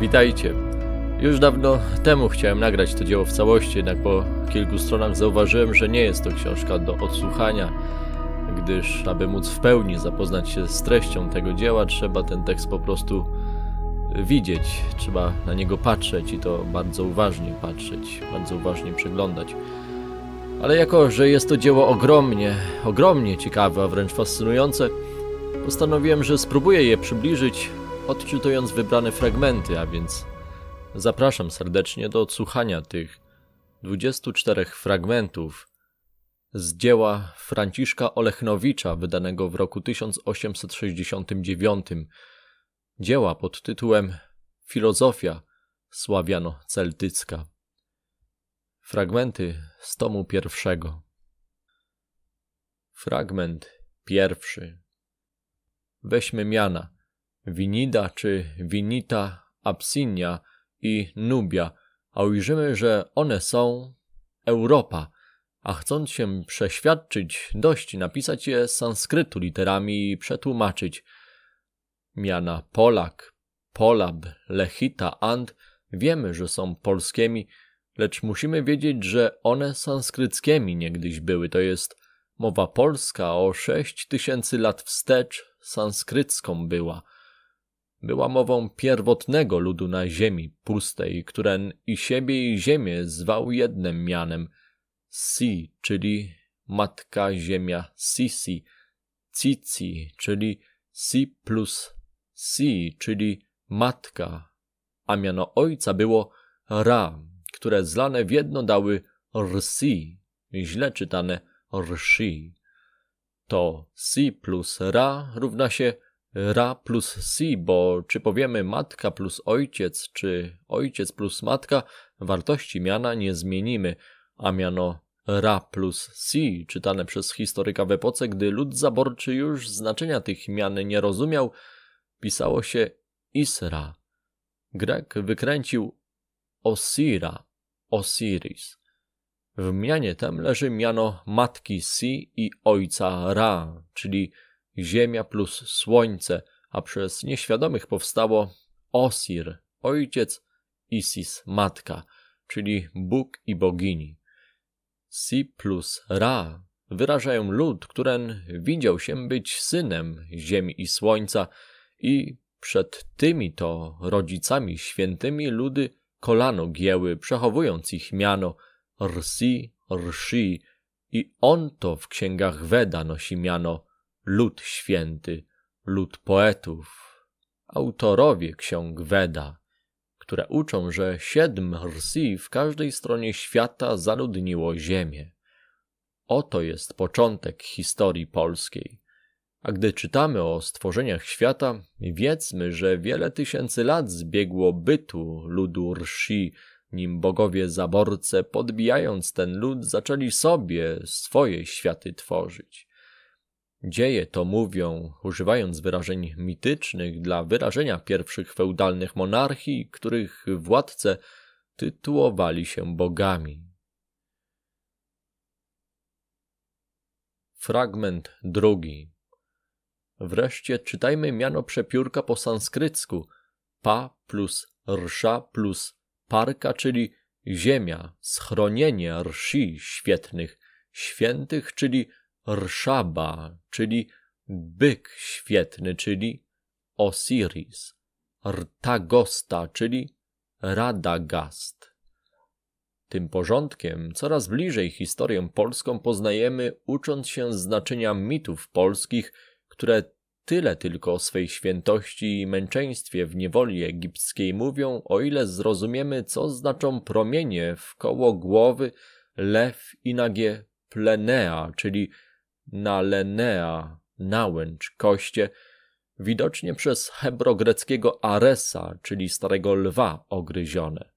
Witajcie. Już dawno temu chciałem nagrać to dzieło w całości, jednak po kilku stronach zauważyłem, że nie jest to książka do odsłuchania, gdyż aby móc w pełni zapoznać się z treścią tego dzieła, trzeba ten tekst po prostu widzieć, trzeba na niego patrzeć i to bardzo uważnie patrzeć, bardzo uważnie przeglądać. Ale jako, że jest to dzieło ogromnie, ogromnie ciekawe, a wręcz fascynujące, postanowiłem, że spróbuję je przybliżyć odczytując wybrane fragmenty, a więc zapraszam serdecznie do odsłuchania tych 24 fragmentów z dzieła Franciszka Olechnowicza, wydanego w roku 1869, dzieła pod tytułem Filozofia Sławiano-Celtycka. Fragmenty z tomu pierwszego. Fragment pierwszy. Weźmy miana. Winida czy Winita, Absinia i Nubia, a ujrzymy, że one są Europa, a chcąc się przeświadczyć dość, napisać je z sanskrytu literami i przetłumaczyć. Miana Polak, Polab, Lechita, And wiemy, że są polskimi, lecz musimy wiedzieć, że one sanskryckimi niegdyś były, to jest mowa polska o sześć tysięcy lat wstecz sanskrycką była – była mową pierwotnego ludu na ziemi pustej, któren i siebie i ziemię zwał jednym mianem Si, czyli matka ziemia Sisi, Cici, czyli Si plus Si, czyli matka, a miano ojca było Ra, które zlane w jedno dały Rsi, źle czytane Rsi. To Si plus Ra równa się Ra plus Si, bo czy powiemy matka plus ojciec, czy ojciec plus matka, wartości miana nie zmienimy, a miano Ra plus Si, czytane przez historyka w epoce, gdy lud zaborczy już znaczenia tych mian nie rozumiał, pisało się Isra. Grek wykręcił Osira, Osiris. W mianie tem leży miano matki Si i ojca Ra, czyli Ziemia plus Słońce, a przez nieświadomych powstało Osir, ojciec, Isis, matka, czyli Bóg i bogini. Si plus Ra wyrażają lud, który widział się być synem Ziemi i Słońca i przed tymi to rodzicami świętymi ludy kolano gięły, przechowując ich miano Rsi, Rsi, i on to w księgach Weda nosi miano lud święty, lud poetów, autorowie ksiąg Weda, które uczą, że siedm rsi w każdej stronie świata zaludniło ziemię. Oto jest początek historii polskiej. A gdy czytamy o stworzeniach świata, wiedzmy, że wiele tysięcy lat zbiegło bytu ludu rsi, nim bogowie zaborce, podbijając ten lud, zaczęli sobie swoje światy tworzyć. Dzieje to mówią, używając wyrażeń mitycznych dla wyrażenia pierwszych feudalnych monarchii, których władce tytułowali się bogami. Fragment drugi. Wreszcie czytajmy miano przepiórka po sanskrycku pa plus rsza plus parka, czyli ziemia, schronienie rsi świetnych, świętych, czyli Rszaba, czyli byk świetny, czyli Osiris, Rtagosta, czyli Radagast. Tym porządkiem coraz bliżej historię polską poznajemy, ucząc się znaczenia mitów polskich, które tyle tylko o swej świętości i męczeństwie w niewoli egipskiej mówią, o ile zrozumiemy, co znaczą promienie w koło głowy, lew i nagie plenea, czyli na Lenea, nałęcz, koście, widocznie przez hebrogreckiego Aresa, czyli starego lwa, ogryzione.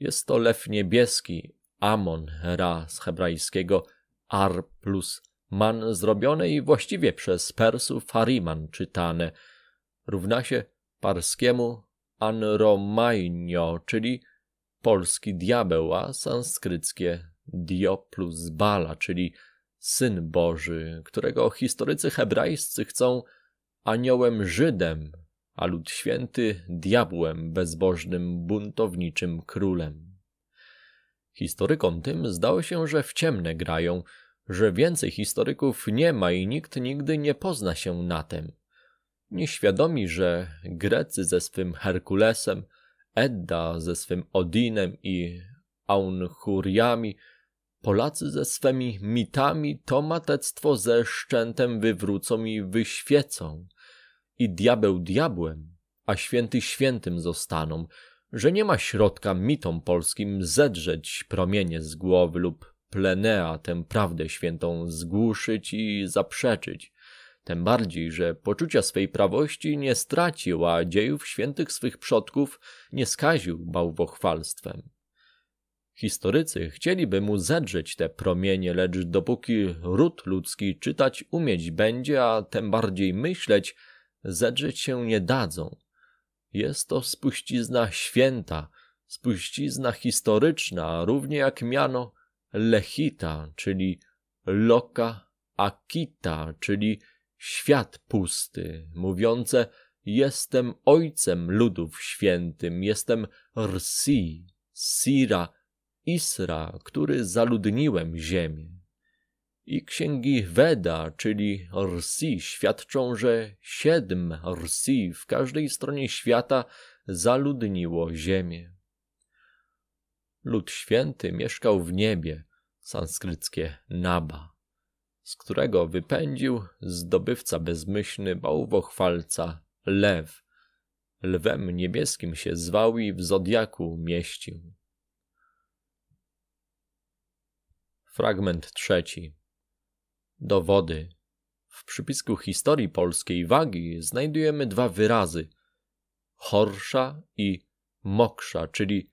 Jest to lew niebieski, Amon Ra z hebrajskiego Ar plus Man zrobione i właściwie przez Persów Fariman czytane. Równa się parskiemu Anromainio, czyli polski diabeł, a sanskryckie Dio plus Bala, czyli Syn Boży, którego historycy hebrajscy chcą aniołem Żydem, a lud święty diabłem bezbożnym, buntowniczym królem. Historykom tym zdało się, że w ciemne grają, że więcej historyków nie ma i nikt nigdy nie pozna się na tym. Nieświadomi, że Grecy ze swym Herkulesem, Edda ze swym Odinem i Aunhuriami. Polacy ze swymi mitami to matectwo ze szczętem wywrócą i wyświecą. I diabeł diabłem, a święty świętym zostaną, że nie ma środka mitom polskim zedrzeć promienie z głowy lub plenea tę prawdę świętą zgłuszyć i zaprzeczyć. Tym bardziej, że poczucia swej prawości nie stracił, a dziejów świętych swych przodków nie skaził bałwochwalstwem. Historycy chcieliby mu zedrzeć te promienie, lecz dopóki ród ludzki czytać umieć będzie, a tym bardziej myśleć, zedrzeć się nie dadzą. Jest to spuścizna święta, spuścizna historyczna, równie jak miano Lechita, czyli Loka Akita, czyli świat pusty, mówiące jestem ojcem ludów świętym, jestem Rsi, Sira, Isra, który zaludniłem ziemię. I księgi Veda, czyli Rsi, świadczą, że siedm Rsi w każdej stronie świata zaludniło ziemię. Lud święty mieszkał w niebie, sanskryckie Naba, z którego wypędził zdobywca bezmyślny bałwochwalca Lew. Lwem niebieskim się zwał i w zodiaku mieścił. Fragment trzeci. Dowody. W przypisku historii polskiej wagi znajdujemy dwa wyrazy: horsza i moksza, czyli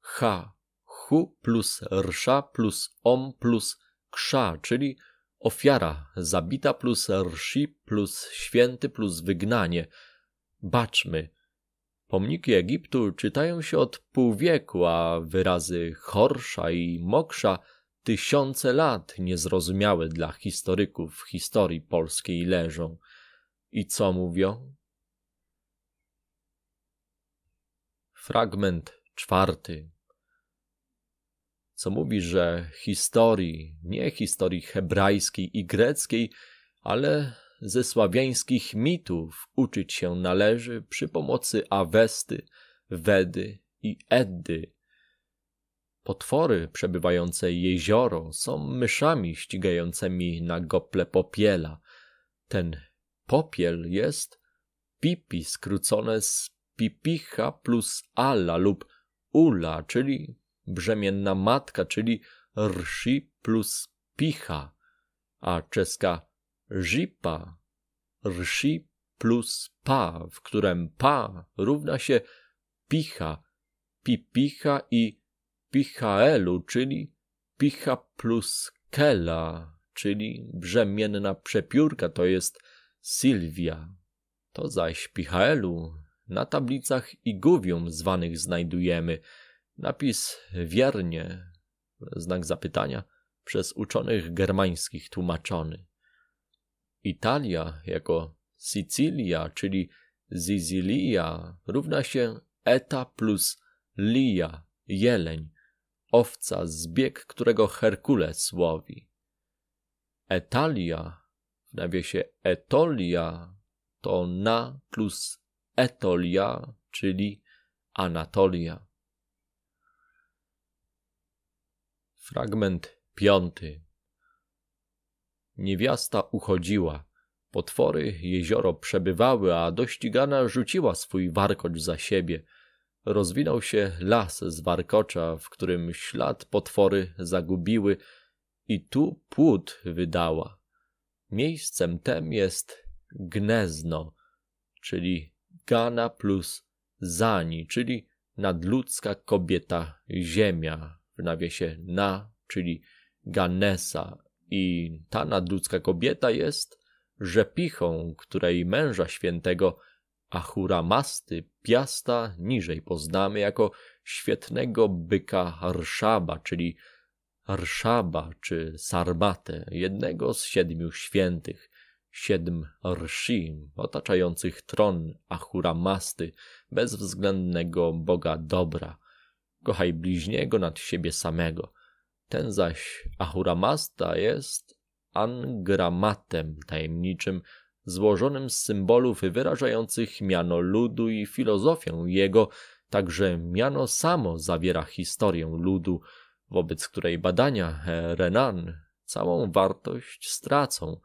ha, hu plus rsza plus om plus ksza, czyli ofiara zabita plus rsi plus święty plus wygnanie. Baczmy. Pomniki Egiptu czytają się od pół wieku, a wyrazy horsza i moksza – tysiące lat niezrozumiałe dla historyków historii polskiej leżą. I co mówią? Fragment czwarty. Co mówi, że historii, nie historii hebrajskiej i greckiej, ale ze sławiańskich mitów uczyć się należy przy pomocy Awesty, Wedy i Eddy, potwory przebywające jezioro są myszami ścigającymi na gople popiela. Ten popiel jest pipi skrócone z pipicha plus ala lub ula, czyli brzemienna matka, czyli rsi plus picha, a czeska żipa rsi plus pa, w którym pa równa się picha, pipicha i Pichaelu, czyli Picha plus Kela, czyli brzemienna przepiórka, to jest Sylwia. To zaś Pichaelu na tablicach Iguvium zwanych znajdujemy. Napis wiernie, znak zapytania, przez uczonych germańskich tłumaczony. Italia jako Sicilia, czyli Zizilia, równa się eta plus lia, jeleń owca z bieg, którego Herkules łowi. Etalia, w nawiasie Etolia, to na plus Etolia, czyli Anatolia. Fragment piąty. Niewiasta uchodziła. Potwory jezioro przebywały, a dościgana rzuciła swój warkocz za siebie – rozwinął się las z warkocza, w którym ślad potwory zagubiły i tu płód wydała. Miejscem tem jest gnezno, czyli gana plus zani, czyli nadludzka kobieta ziemia, w nawiasie na, czyli ganesa. I ta nadludzka kobieta jest rzepichą, której męża świętego – Ahuramasty Piasta niżej poznamy jako świetnego byka Arszaba, czyli Arszaba czy Sarbate, jednego z siedmiu świętych, siedm rshim otaczających tron Ahuramasty, bezwzględnego Boga dobra. Kochaj bliźniego nad siebie samego. Ten zaś Ahuramasta jest angramatem tajemniczym, złożonym z symbolów wyrażających miano ludu i filozofię jego, także miano samo zawiera historię ludu, wobec której badania Renan całą wartość stracą.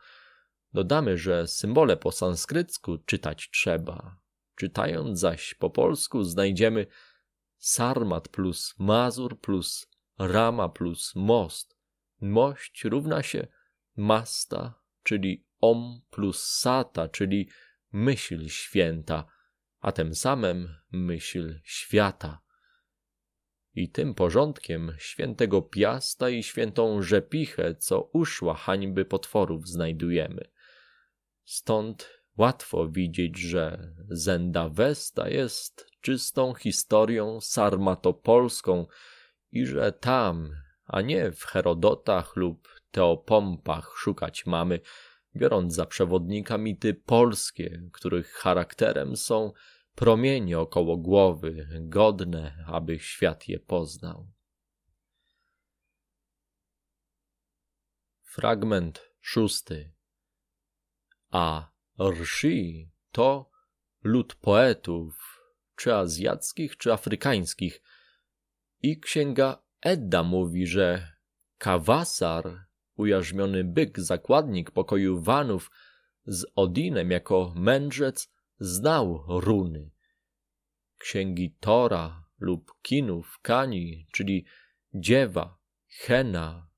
Dodamy, że symbole po sanskrycku czytać trzeba. Czytając zaś po polsku znajdziemy Sarmat plus Mazur plus Rama plus most. Mość równa się masta, czyli om plus sata, czyli myśl święta, a tym samym myśl świata. I tym porządkiem świętego Piasta i świętą Rzepichę, co uszła hańby potworów, znajdujemy. Stąd łatwo widzieć, że Zendawesta jest czystą historią sarmatopolską i że tam, a nie w Herodotach lub Teopompach szukać mamy biorąc za przewodnika mity polskie, których charakterem są promienie około głowy, godne, aby świat je poznał. Fragment szósty. A rshi to lud poetów, czy azjackich, czy afrykańskich. I księga Edda mówi, że kawasar ujarzmiony byk, zakładnik pokoju Wanów z Odinem jako mędrzec znał runy. Księgi Tora lub Kinów, Kani, czyli Dziewa, Hena,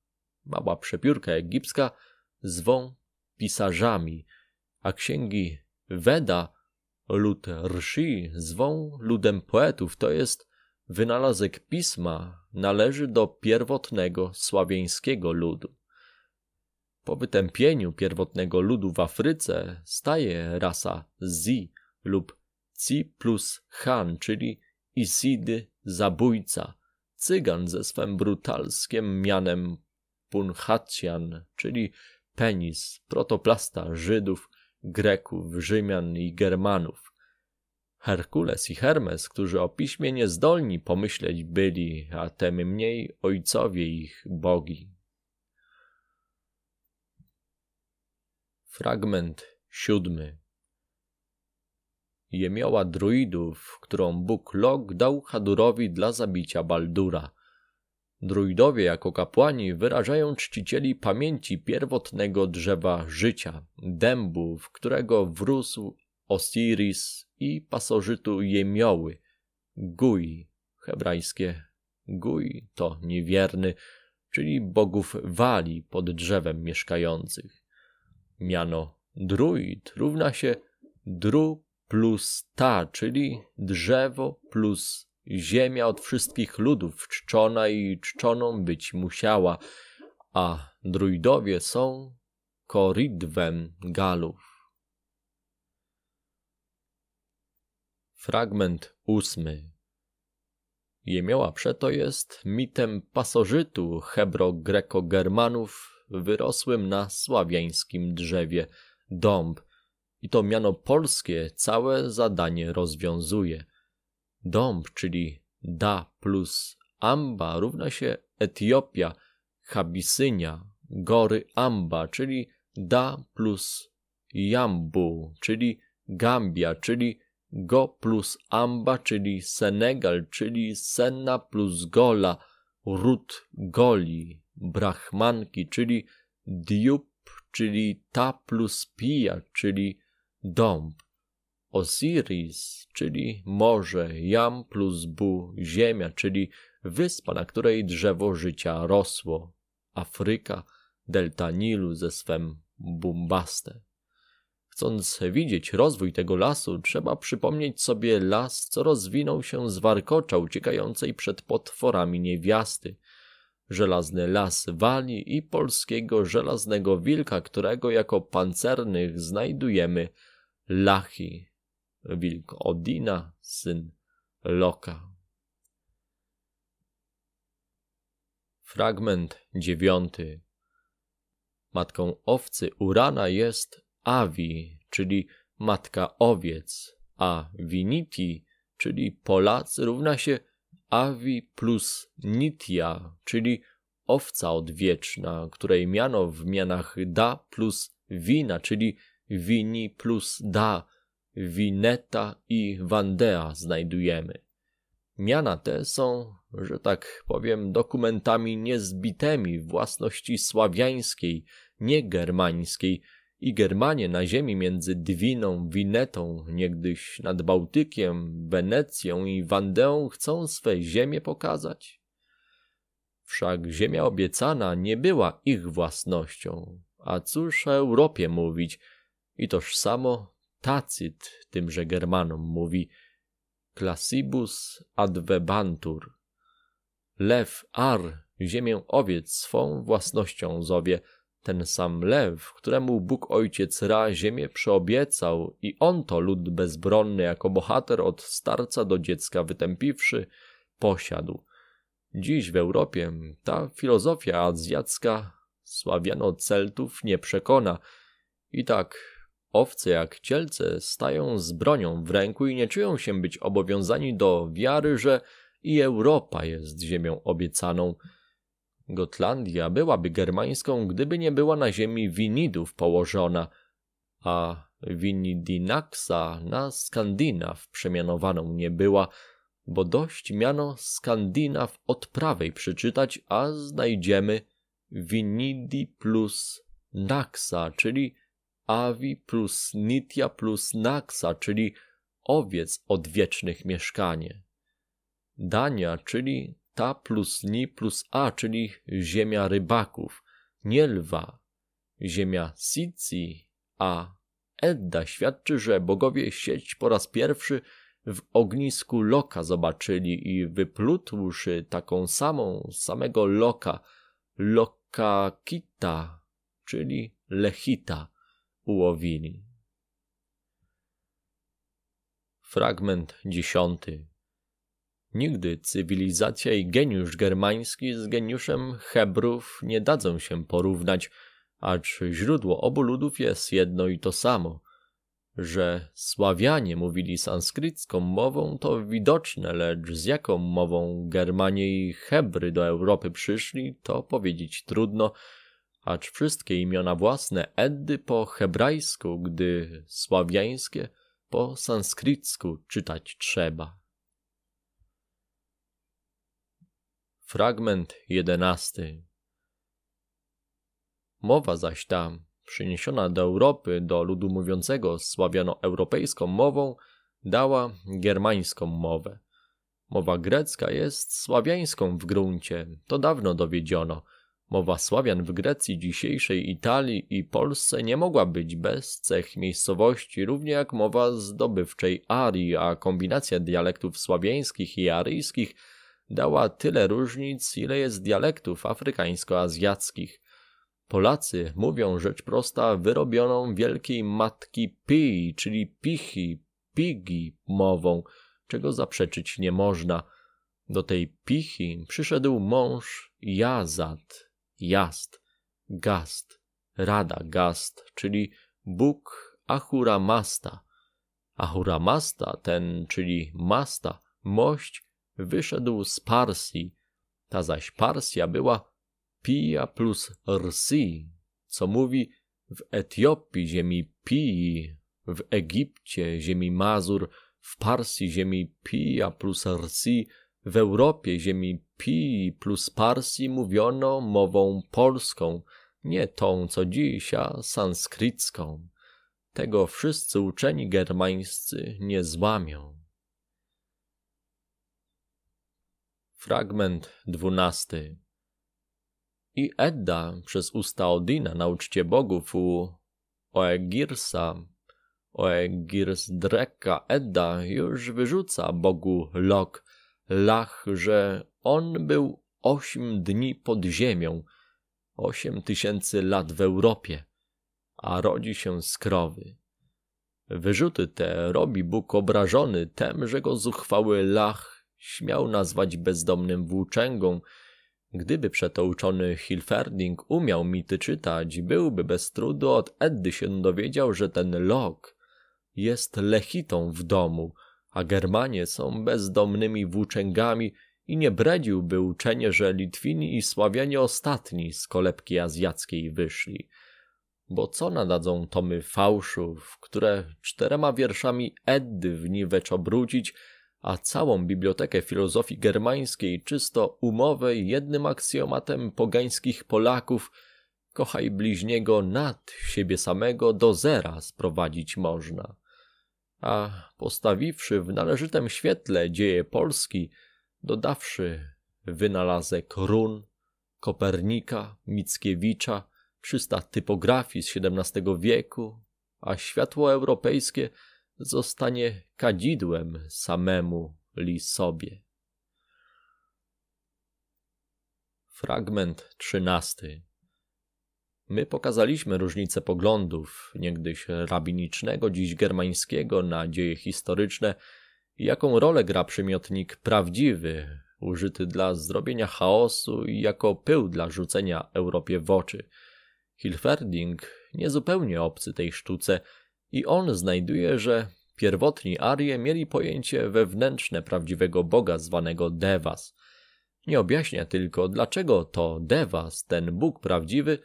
mała przepiórka egipska, zwą pisarzami, a księgi Weda lud Rshi zwą ludem poetów, to jest wynalazek pisma należy do pierwotnego sławieńskiego ludu. Po wytępieniu pierwotnego ludu w Afryce staje rasa Zi lub Ci plus Han, czyli Isidy zabójca, cygan ze swym brutalskim mianem Punhacian, czyli penis, protoplasta Żydów, Greków, Rzymian i Germanów. Herkules i Hermes, którzy o piśmie niezdolni pomyśleć byli, a tem mniej ojcowie ich bogi. Fragment siódmy. Jemioła druidów, którą Bóg Log dał Hadurowi dla zabicia Baldura. Druidowie jako kapłani wyrażają czcicieli pamięci pierwotnego drzewa życia, dębu, w którego wrósł Osiris i pasożytu Jemioły, Gui, hebrajskie Gui to niewierny, czyli bogów wali pod drzewem mieszkających. Miano druid równa się dru plus ta, czyli drzewo plus ziemia od wszystkich ludów, czczona i czczoną być musiała, a druidowie są koridwem Galów. Fragment ósmy. Jemioła przeto jest mitem pasożytu hebro-greko-germanów wyrosłym na sławiańskim drzewie dąb. I to miano polskie całe zadanie rozwiązuje. Dąb, czyli da plus amba równa się Etiopia, Habisynia, gory amba, czyli da plus jambu, czyli Gambia, czyli Go plus Amba, czyli Senegal, czyli Senna plus Gola, Rut Goli, brahmanki, czyli diup, czyli ta plus pija, czyli dąb, Osiris, czyli morze, jam plus bu, ziemia, czyli wyspa, na której drzewo życia rosło, Afryka, delta Nilu ze swem Bumbaste. Chcąc widzieć rozwój tego lasu, trzeba przypomnieć sobie las, co rozwinął się z warkocza uciekającej przed potworami niewiasty, Żelazny Las Wali i polskiego Żelaznego Wilka, którego jako pancernych znajdujemy Lachi, wilk Odina, syn Loka. Fragment dziewiąty. Matką owcy Urana jest Avi, czyli matka owiec, a Viniti, czyli Polac, równa się Avi plus Nitya, czyli owca odwieczna, której miano w mianach da plus wina, czyli wini plus da, wineta i wandea znajdujemy. Miana te są, że tak powiem, dokumentami niezbitymi własności sławiańskiej, nie germańskiej, i Germanie na ziemi między Dwiną, Winetą, niegdyś nad Bałtykiem, Wenecją i Wandeą chcą swe ziemie pokazać. Wszak ziemia obiecana nie była ich własnością, a cóż o Europie mówić? I toż samo Tacyt tymże Germanom mówi Classibus advebantur. Lew Ar ziemię owiec swą własnością zowie – ten sam lew, któremu Bóg Ojciec Ra ziemię przyobiecał i on to lud bezbronny jako bohater od starca do dziecka wytępiwszy, posiadł. Dziś w Europie ta filozofia azjacka Sławiano-Celtów nie przekona. I tak owce jak cielce stają z bronią w ręku i nie czują się być obowiązani do wiary, że i Europa jest ziemią obiecaną – Gotlandia byłaby germańską, gdyby nie była na ziemi Winidów położona, a Winidinaxa na Skandynaw przemianowaną nie była, bo dość miano Skandynaw od prawej przeczytać, a znajdziemy Winidi plus Naxa, czyli Avi plus Nitya plus Naxa, czyli owiec odwiecznych mieszkanie. Dania, czyli ta plus ni plus a, czyli ziemia rybaków, nie lwa. Ziemia Sici, a Edda świadczy, że bogowie sieć po raz pierwszy w ognisku Loka zobaczyli i wyplutłszy taką samą, samego Loka, Lokakita, czyli Lechita, ułowili. Fragment dziesiąty. Nigdy cywilizacja i geniusz germański z geniuszem Hebrów nie dadzą się porównać, acz źródło obu ludów jest jedno i to samo. Że Sławianie mówili sanskrycką mową to widoczne, lecz z jaką mową Germanie i Hebry do Europy przyszli, to powiedzieć trudno, acz wszystkie imiona własne Eddy po hebrajsku, gdy sławiańskie po sanskrycku czytać trzeba. Fragment jedenasty. Mowa zaś ta, przyniesiona do Europy do ludu mówiącego sławiano-europejską mową, dała germańską mowę. Mowa grecka jest sławiańską w gruncie, to dawno dowiedziono. Mowa Sławian w Grecji dzisiejszej Italii i Polsce nie mogła być bez cech miejscowości, równie jak mowa zdobywczej Arii, a kombinacja dialektów sławiańskich i aryjskich – dała tyle różnic, ile jest dialektów afrykańsko-azjackich. Polacy mówią rzecz prosta wyrobioną wielkiej matki pi, czyli pichi, pigi mową, czego zaprzeczyć nie można. Do tej pichi przyszedł mąż Jazat, Jast, Gast, Rada Gast, czyli Bóg Ahura Ahura Masta, ten, czyli Masta, mość wyszedł z Parsji, ta zaś Parsja była Pija plus Rsi, co mówi w Etiopii ziemi Pii, w Egipcie ziemi Mazur, w Parsji ziemi Pija plus Rsi, w Europie ziemi Pii plus Parsji mówiono mową polską, nie tą co dziś, a sanskrycką. Tego wszyscy uczeni germańscy nie złamią. Fragment dwunasty. I Edda przez usta Odina na uczcie bogów u Oegirsa, Oegirsdreka Edda już wyrzuca bogu Lok, Lach, że on był osiem dni pod ziemią, osiem tysięcy lat w Europie, a rodzi się z krowy. Wyrzuty te robi Bóg obrażony tem, że go zuchwały Lach śmiał nazwać bezdomnym włóczęgą. Gdyby przeto uczony Hilferding umiał mity czytać, byłby bez trudu od Eddy się dowiedział, że ten Lok jest lechitą w domu, a Germanie są bezdomnymi włóczęgami i nie bredziłby uczenie, że Litwini i Sławianie ostatni z kolebki azjackiej wyszli. Bo co nadadzą tomy fałszów, które czterema wierszami Eddy w niwecz obrócić, a całą bibliotekę filozofii germańskiej czysto umowej jednym aksjomatem pogańskich Polaków kochaj bliźniego nad siebie samego do zera sprowadzić można. A postawiwszy w należytym świetle dzieje Polski, dodawszy wynalazek run, Kopernika, Mickiewicza, 300 typografii z XVII wieku, a światło europejskie – zostanie kadzidłem samemu li sobie. Fragment trzynasty. My pokazaliśmy różnice poglądów, niegdyś rabinicznego, dziś germańskiego, na dzieje historyczne, jaką rolę gra przymiotnik prawdziwy, użyty dla zrobienia chaosu i jako pył dla rzucenia Europie w oczy. Hilferding, niezupełnie obcy tej sztuce, i on znajduje, że pierwotni Arie mieli pojęcie wewnętrzne prawdziwego Boga zwanego Devas. Nie objaśnia tylko, dlaczego to Devas, ten Bóg prawdziwy,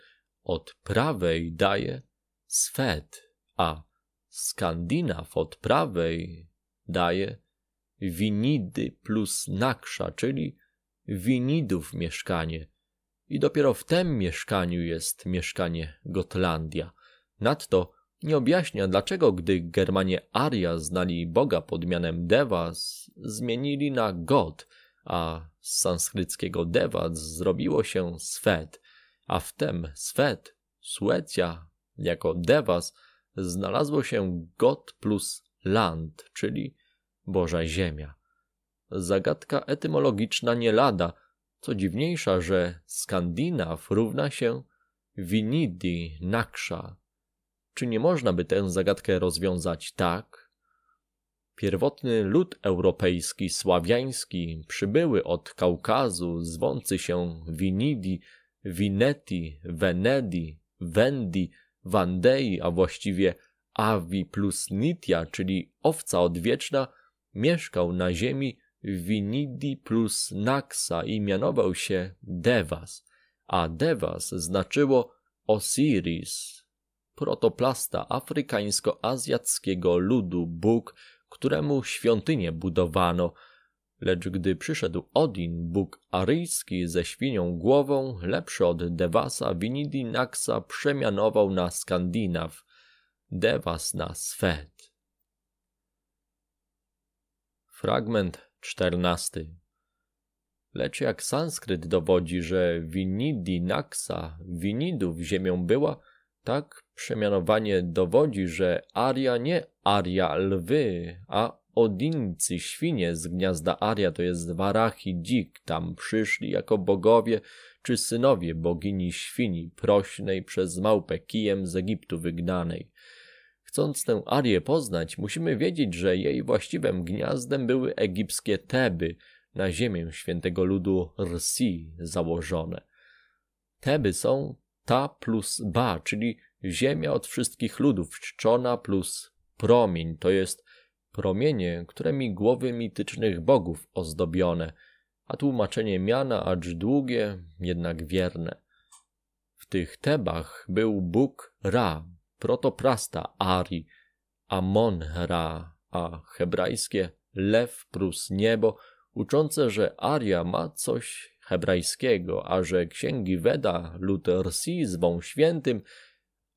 od prawej daje Svet, a Skandinaw od prawej daje Winidy plus Naksza, czyli Winidów mieszkanie. I dopiero w tym mieszkaniu jest mieszkanie Gotlandia. Nadto nie objaśnia, dlaczego gdy Germanie Aria znali Boga pod mianem Devas, zmienili na God, a z sanskryckiego Devas zrobiło się Swed, a wtem Swed, Suecja, jako Devas znalazło się God plus Land, czyli Boża Ziemia. Zagadka etymologiczna nie lada, co dziwniejsza, że Skandynaw równa się Vinidi Naksha, czy nie można by tę zagadkę rozwiązać tak? Pierwotny lud europejski, sławiański, przybyły od Kaukazu, zwący się Winidi, Vineti, Venedi, Wendi, Wandei, a właściwie Avi plus Nitia, czyli owca odwieczna, mieszkał na ziemi Winidi plus Naxa i mianował się Devas, a Devas znaczyło Osiris, protoplasta afrykańsko-azjackiego ludu Bóg, któremu świątynie budowano. Lecz gdy przyszedł Odin, Bóg aryjski ze świnią głową, lepszy od Devasa, Vinidinaksa przemianował na Skandynaw, Devas na Swed. Fragment czternasty. Lecz jak sanskryt dowodzi, że Vinidinaksa Winidów ziemią była, tak przemianowanie dowodzi, że Aria nie Aria lwy, a Odincy świnie z gniazda Aria, to jest Warachi dzik, tam przyszli jako bogowie czy synowie bogini świni, prośnej przez małpę kijem z Egiptu wygnanej. Chcąc tę Arię poznać, musimy wiedzieć, że jej właściwym gniazdem były egipskie Teby, na ziemię świętego ludu Rsi założone. Teby są ta plus ba, czyli ziemia od wszystkich ludów, czczona plus promień, to jest promienie, któremi głowy mitycznych bogów ozdobione, a tłumaczenie miana acz długie, jednak wierne. W tych Tebach był Bóg Ra, protoprasta Ari, Amon Ra, a hebrajskie lew plus niebo, uczące, że Aria ma coś hebrajskiego, a że księgi Weda Luther Si zwą świętym,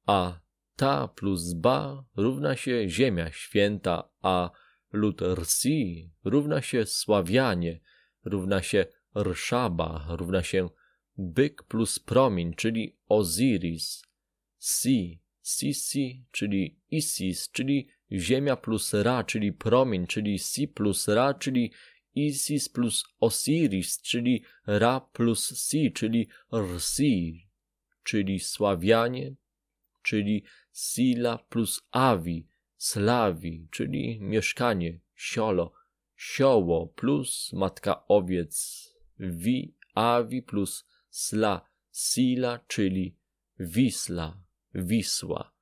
a ta plus ba równa się ziemia święta, a Luther Si równa się sławianie, równa się rszaba, równa się byk plus promień, czyli Osiris, Si, Sisi, czyli Isis, czyli ziemia plus Ra, czyli promień, czyli Si plus Ra, czyli Isis plus Osiris, czyli Ra plus Si, czyli Rsi, czyli Sławianie, czyli Sila plus Avi, Slawi, czyli mieszkanie, siolo, sioło plus matka owiec, Wi, Avi plus Sla, Sila, czyli Wisla, Wisła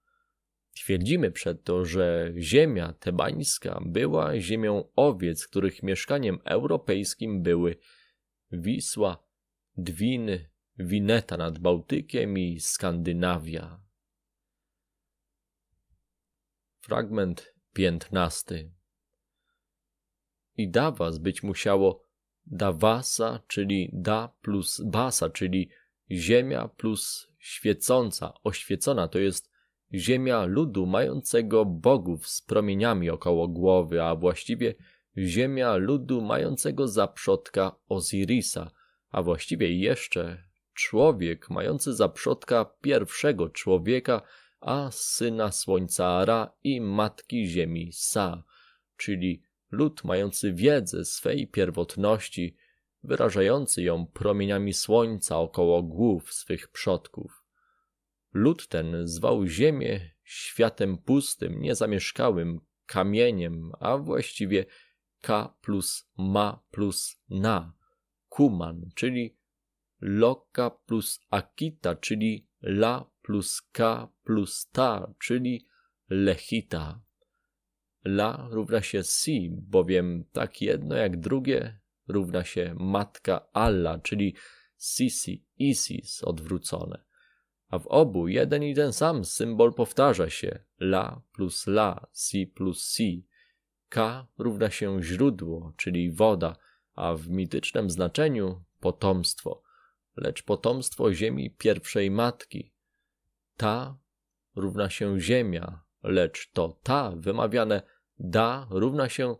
Twierdzimy przeto, że ziemia tebańska była ziemią owiec, których mieszkaniem europejskim były Wisła, Dwiny, Wineta nad Bałtykiem i Skandynawia. Fragment piętnasty. I Dawas być musiało Dawasa, czyli Da plus Basa, czyli ziemia plus świecąca, oświecona, to jest ziemia ludu mającego bogów z promieniami około głowy, a właściwie ziemia ludu mającego za przodka Ozirisa, a właściwie jeszcze człowiek mający za przodka pierwszego człowieka, a syna słońca Ara i matki ziemi Sa, czyli lud mający wiedzę swej pierwotności, wyrażający ją promieniami słońca około głów swych przodków. Lud ten zwał ziemię światem pustym, niezamieszkałym, kamieniem, a właściwie K plus ma plus na, kuman, czyli loka plus akita, czyli la plus k plus ta, czyli lechita. La równa się si, bowiem tak jedno jak drugie równa się matka alla, czyli sisi, isis odwrócone a w obu jeden i ten sam symbol powtarza się. La plus la, si plus si. K równa się źródło, czyli woda, a w mitycznym znaczeniu potomstwo, lecz potomstwo ziemi pierwszej matki. Ta równa się ziemia, lecz to ta wymawiane da równa się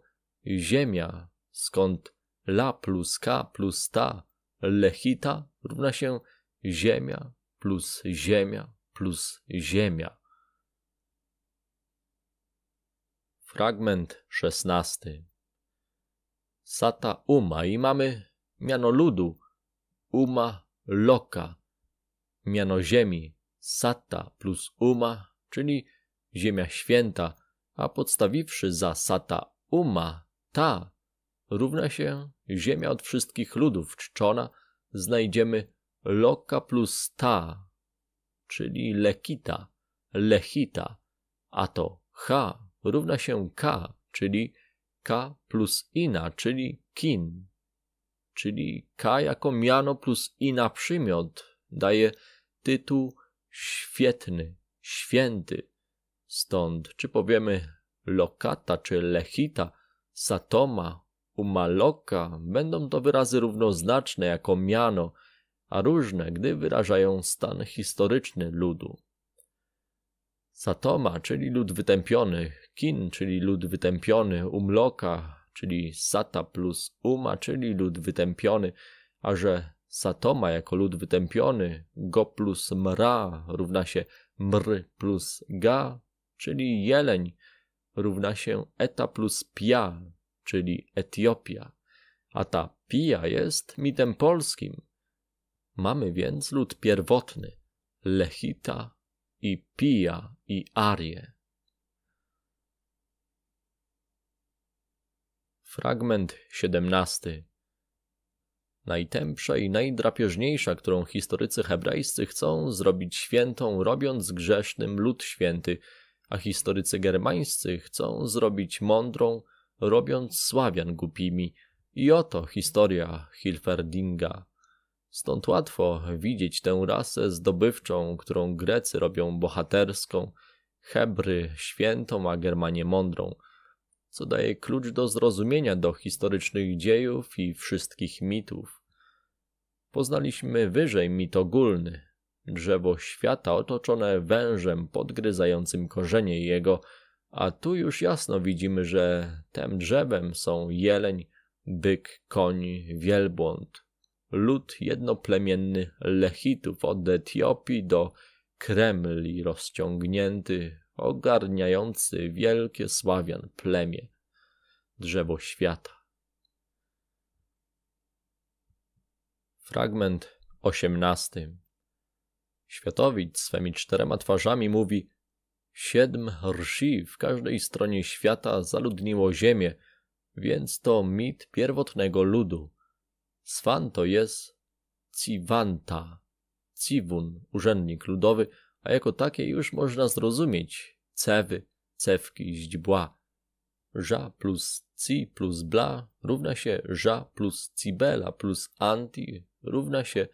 ziemia, skąd la plus k plus ta, lechita równa się ziemia plus ziemia plus ziemia. Fragment szesnasty. Sata Uma i mamy miano ludu Uma Loka, miano ziemi Sata plus Uma, czyli ziemia święta, a podstawiwszy za Sata Uma ta równa się ziemia od wszystkich ludów czczona, znajdziemy loka plus ta, czyli lekita, lechita, a to h równa się k, czyli k plus ina, czyli kin, czyli k jako miano plus ina przymiot daje tytuł świetny, święty. Stąd, czy powiemy lokata czy lechita, satoma, umaloka, będą to wyrazy równoznaczne jako miano, a różne, gdy wyrażają stan historyczny ludu. Satoma, czyli lud wytępiony, Kin, czyli lud wytępiony, Umloka, czyli Sata plus Uma, czyli lud wytępiony, a że Satoma jako lud wytępiony, Go plus Mra równa się Mr plus Ga, czyli Jeleń, równa się Eta plus Pia, czyli Etiopia. A ta Pia jest mitem polskim, Mamy więc lud pierwotny, Lechita i Pija i Arię. Fragment 17. Najtępsza i najdrapieżniejsza, którą historycy hebrajscy chcą zrobić świętą, robiąc grzesznym lud święty, a historycy germańscy chcą zrobić mądrą, robiąc Sławian głupimi. I oto historia Hilferdinga. Stąd łatwo widzieć tę rasę zdobywczą, którą Grecy robią bohaterską, Hebry świętą, a Germanię mądrą, co daje klucz do zrozumienia do historycznych dziejów i wszystkich mitów. Poznaliśmy wyżej mit ogólny, drzewo świata otoczone wężem podgryzającym korzenie jego, a tu już jasno widzimy, że tym drzewem są jeleń, byk, koń, wielbłąd, lud jednoplemienny Lechitów od Etiopii do Kremli rozciągnięty, ogarniający wielkie Sławian plemię, drzewo świata. Fragment osiemnasty. Światowic swemi czterema twarzami mówi Siedm rsi w każdej stronie świata zaludniło ziemię, więc to mit pierwotnego ludu. Swan to jest Civanta, Civun, urzędnik ludowy, a jako takie już można zrozumieć cewy, cewki, źdźbła. Ża plus ci plus bla równa się ża plus cibela plus anti równa się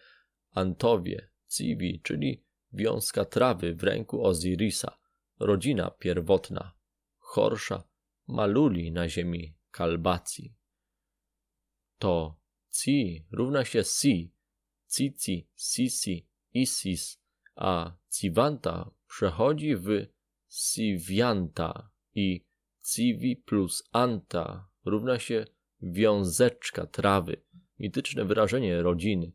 antowie, civi, czyli wiązka trawy w ręku Ozirisa, rodzina pierwotna, chorsza, maluli na ziemi kalbacji. To ci równa się si, cici, sisi, isis, a civanta przechodzi w siwianta i civi plus anta równa się wiązeczka trawy, mityczne wyrażenie rodziny.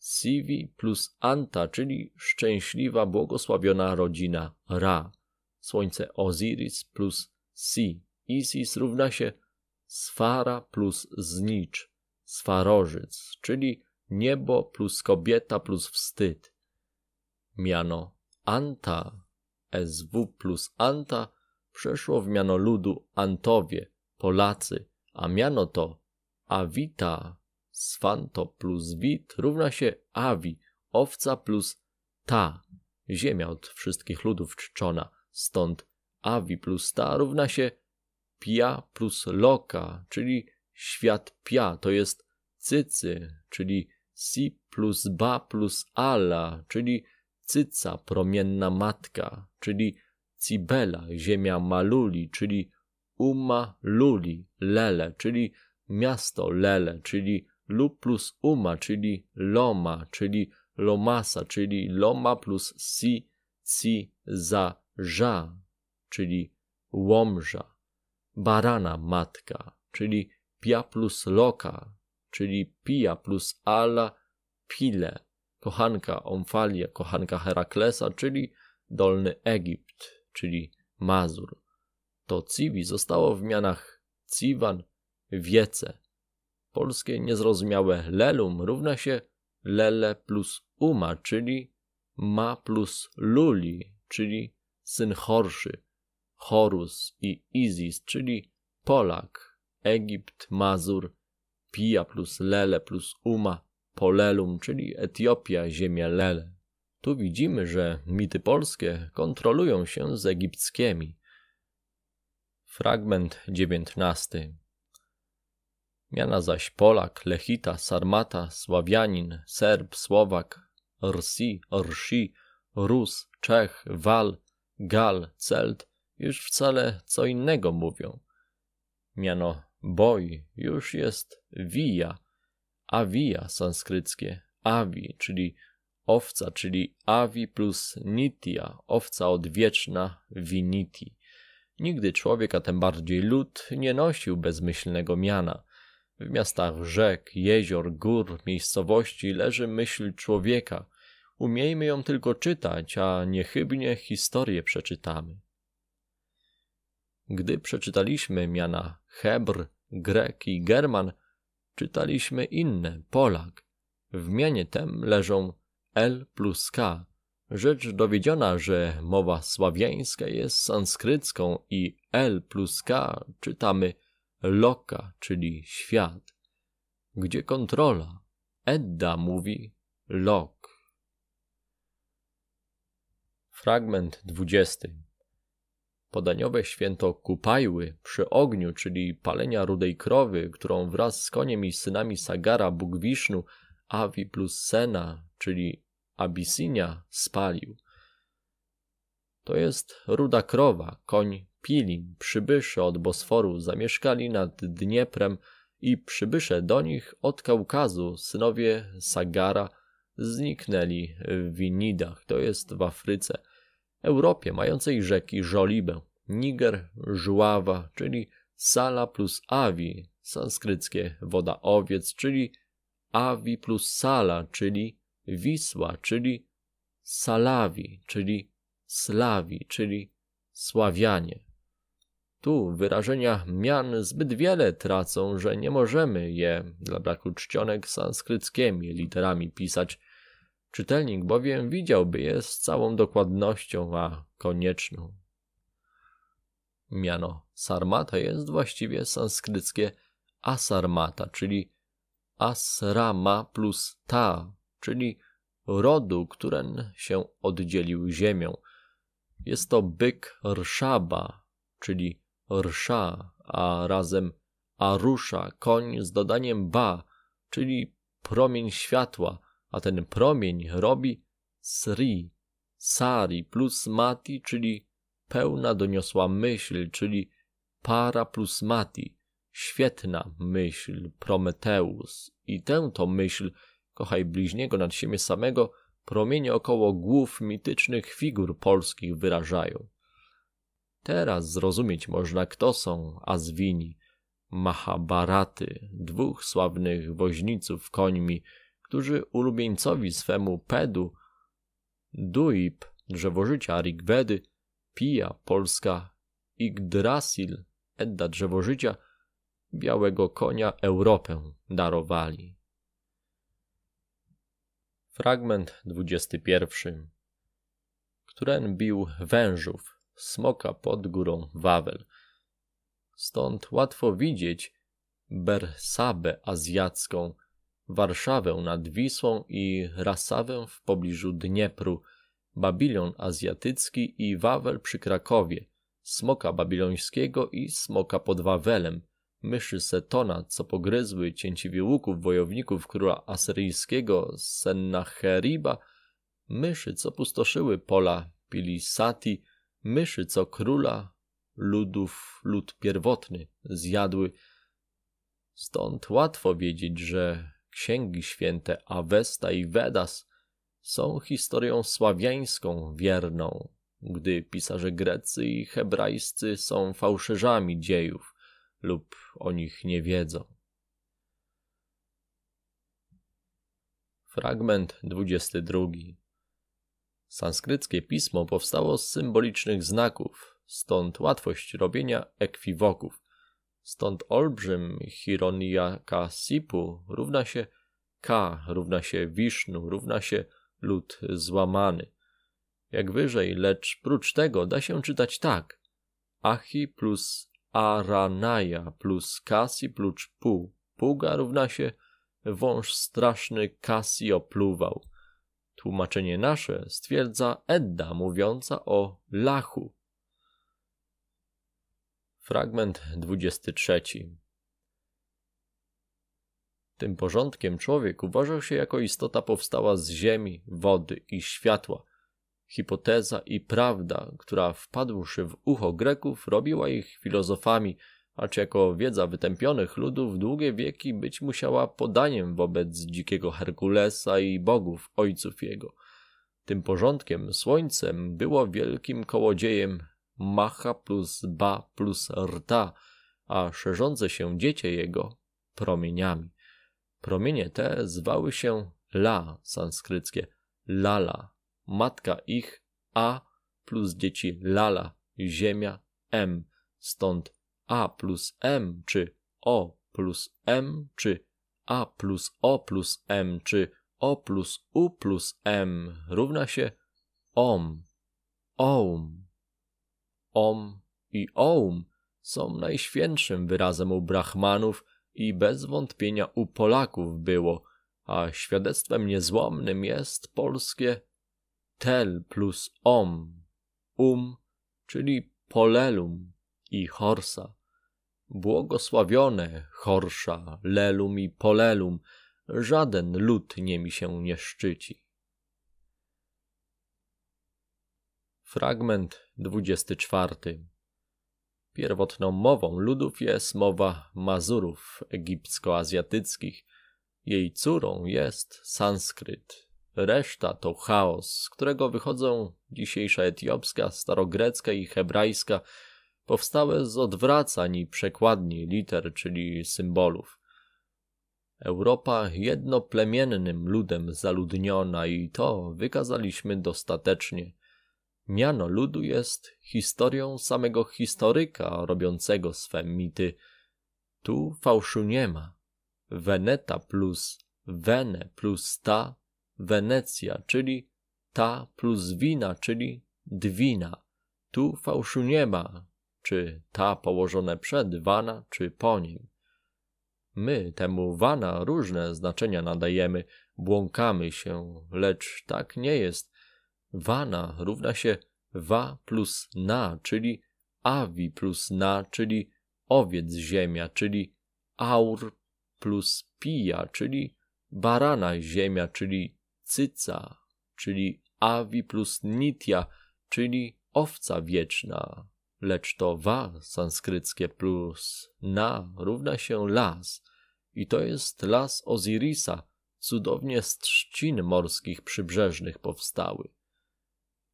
civi plus anta, czyli szczęśliwa, błogosławiona rodzina Ra. Słońce Osiris plus Si. Isis równa się Sfara plus Znicz. Swarożyc, czyli niebo plus kobieta plus wstyd. Miano Anta, SW plus Anta przeszło w miano ludu Antowie, Polacy, a miano to Avita, Sfanto plus Wit równa się Avi, owca plus Ta, ziemia od wszystkich ludów czczona, stąd Avi plus Ta równa się Pia plus Loka, czyli świat Pia, to jest cycy, czyli Si plus Ba plus Ala, czyli cyca, promienna matka, czyli Cibela, ziemia Maluli, czyli Uma Luli, Lele, czyli miasto Lele, czyli Lu plus Uma, czyli Loma, czyli Lomasa, czyli Loma plus Si, Ci, Za, Ża, czyli Łomża, Barana matka, czyli pia plus loka, czyli pia plus ala pile, kochanka Omfalia, kochanka Heraklesa, czyli Dolny Egipt, czyli Mazur. To Civi zostało w mianach civan Wiece. Polskie niezrozumiałe lelum równa się lele plus uma, czyli ma plus luli, czyli syn Horszy, Horus i Izis, czyli Polak, Egipt, Mazur, Pija plus Lele plus Uma, Polelum, czyli Etiopia, ziemia Lele. Tu widzimy, że mity polskie kontrolują się z egipskimi. Fragment dziewiętnasty. Miana zaś Polak, Lechita, Sarmata, Sławianin, Serb, Słowak, Rsi, Orsi, Rus, Czech, Wal, Gal, Celt już wcale co innego mówią. Miano boi, już jest via, avia sanskryckie, avi, czyli owca, czyli avi plus nitya, owca odwieczna, viniti. Nigdy człowiek, a tym bardziej lud, nie nosił bezmyślnego miana. W miastach rzek, jezior, gór, miejscowości leży myśl człowieka. Umiejmy ją tylko czytać, a niechybnie historię przeczytamy. Gdy przeczytaliśmy miana Hebr, Grek i German, czytaliśmy inne Polak. W mianie tem leżą L plus K. Rzecz dowiedziona, że mowa sławiańska jest sanskrycką i L plus K czytamy loka, czyli świat. Gdzie kontrola? Edda mówi lok. Fragment dwudziesty. Podaniowe święto Kupajły przy ogniu, czyli palenia rudej krowy, którą wraz z koniem i synami Sagara, Bóg Wisznu, Avi plus Sena, czyli Abisinia, spalił. To jest ruda krowa, koń Pilin, przybysze od Bosforu, zamieszkali nad Dnieprem i przybysze do nich od Kaukazu, synowie Sagara, zniknęli w Winidach, to jest w Afryce – Europie mającej rzeki Żolibę, Niger, Żława, czyli Sala plus Avi, sanskryckie woda owiec, czyli Avi plus Sala, czyli Wisła, czyli Salawi, czyli Slawi, czyli Sławianie. Tu wyrażenia mian zbyt wiele tracą, że nie możemy je dla braku czcionek sanskryckimi literami pisać Czytelnik bowiem widziałby je z całą dokładnością, a konieczną. Miano Sarmata jest właściwie sanskryckie Asarmata, czyli Asrama plus Ta, czyli rodu, któren się oddzielił ziemią. Jest to byk Rszaba, czyli Rsza, a razem Arusza, koń z dodaniem Ba, czyli promień światła – a ten promień robi Sri, Sari plus Mati, czyli pełna doniosła myśl, czyli para plus Mati, świetna myśl, Prometeus. I tę to myśl, kochaj bliźniego nad siebie samego, promienie około głów mitycznych figur polskich wyrażają. Teraz zrozumieć można, kto są Azwini, Mahabaraty, dwóch sławnych woźniców końmi, którzy ulubieńcowi swemu Pedu, duip drzewo życia, rigwedy, Pija, Polska, Yggdrasil, Edda, drzewo życia, białego konia Europę darowali. Fragment 21. Któren bił wężów, smoka pod górą Wawel. Stąd łatwo widzieć Bersabę azjacką – Warszawę nad Wisłą i Rasawę w pobliżu Dniepru, Babilon Azjatycki i Wawel przy Krakowie, Smoka Babilońskiego i Smoka pod Wawelem, myszy Setona, co pogryzły cięciwie łuków wojowników króla asyryjskiego Sennacheriba, myszy, co pustoszyły pola Pilisati, myszy, co króla ludów lud pierwotny zjadły. Stąd łatwo wiedzieć, że Księgi Święte Avesta i Vedas są historią sławiańską wierną, gdy pisarze grecy i hebrajscy są fałszerzami dziejów lub o nich nie wiedzą. Fragment 22. Sanskryckie pismo powstało z symbolicznych znaków, stąd łatwość robienia ekwiwoków, Stąd olbrzym Sipu równa się K, równa się Wisznu, równa się lud złamany. Jak wyżej, lecz prócz tego da się czytać tak. Achi plus Aranaja plus Kasi plus Pu. Puga równa się wąż straszny Kasi opluwał. Tłumaczenie nasze stwierdza Edda mówiąca o lachu. Fragment 23. Tym porządkiem człowiek uważał się jako istota powstała z ziemi, wody i światła. Hipoteza i prawda, która wpadłszy w ucho Greków, robiła ich filozofami, acz jako wiedza wytępionych ludów długie wieki być musiała podaniem wobec dzikiego Herkulesa i bogów ojców jego. Tym porządkiem słońcem było wielkim kołodziejem macha plus ba plus rta, a szerzące się dziecię jego promieniami. Promienie te zwały się la sanskryckie, lala, matka ich a plus dzieci lala, ziemia m, stąd a plus m czy o plus m czy a plus o plus m czy o plus u plus m równa się om, om. Om i Oum są najświętszym wyrazem u Brahmanów i bez wątpienia u Polaków było, a świadectwem niezłomnym jest polskie tel plus om, um, czyli polelum i horsa. Błogosławione horsza, lelum i polelum, żaden lud nie mi się nie szczyci. Fragment 24. Pierwotną mową ludów jest mowa Mazurów egipsko-azjatyckich. Jej córą jest sanskryt. Reszta to chaos, z którego wychodzą dzisiejsza etiopska, starogrecka i hebrajska, powstałe z odwracań i przekładni liter, czyli symbolów. Europa jednoplemiennym ludem zaludniona i to wykazaliśmy dostatecznie – Miano ludu jest historią samego historyka robiącego swe mity. Tu fałszu nie ma. Veneta plus vene plus ta, Wenecja, czyli ta plus wina, czyli dwina. Tu fałszu nie ma, czy ta położone przed wana, czy po nim. My temu wana różne znaczenia nadajemy, błąkamy się, lecz tak nie jest. Vana równa się va plus na, czyli avi plus na, czyli owiec ziemia, czyli aur plus pija, czyli barana ziemia, czyli cyca, czyli avi plus nitya, czyli owca wieczna. Lecz to wa sanskryckie plus na równa się las i to jest las Ozirisa, cudownie z trzcin morskich przybrzeżnych powstały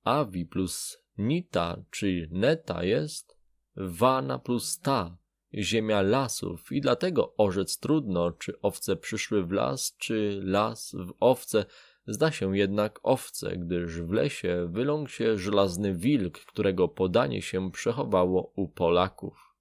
avi plus nita, czyli neta jest vana plus ta, ziemia lasów i dlatego orzec trudno, czy owce przyszły w las, czy las w owce. Zda się jednak owce, gdyż w lesie wyląkł się żelazny wilk, którego podanie się przechowało u Polaków.